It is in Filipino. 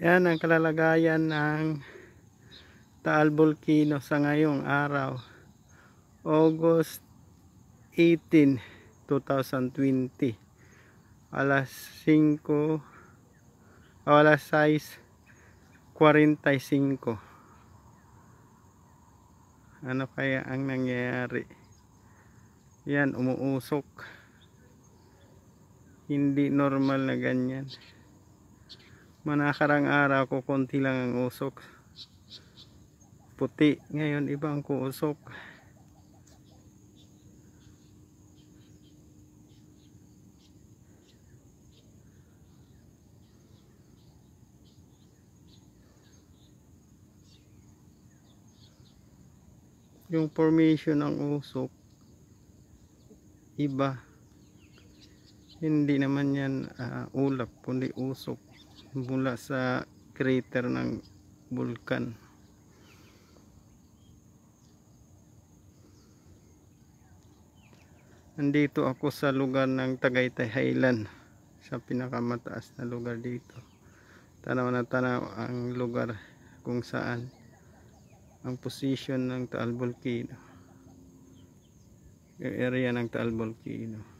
Yan ang kalalagayan ng Taal Volcano sa ngayong araw. August 18, 2020. Alas 5, alas 6.45. Ano kaya ang nangyayari? Yan, umuusok. Hindi normal na ganyan manakarang araw ko konti lang ang usok puti ngayon ibang ko usok yung formation ng usok iba hindi naman yan uh, ulap kundi usok mula sa crater ng vulkan nandito ako sa lugar ng Tagaytay Highland sa pinakamataas na lugar dito tanaw na tanaw ang lugar kung saan ang position ng Taal Volcano yung area ng Taal Volcano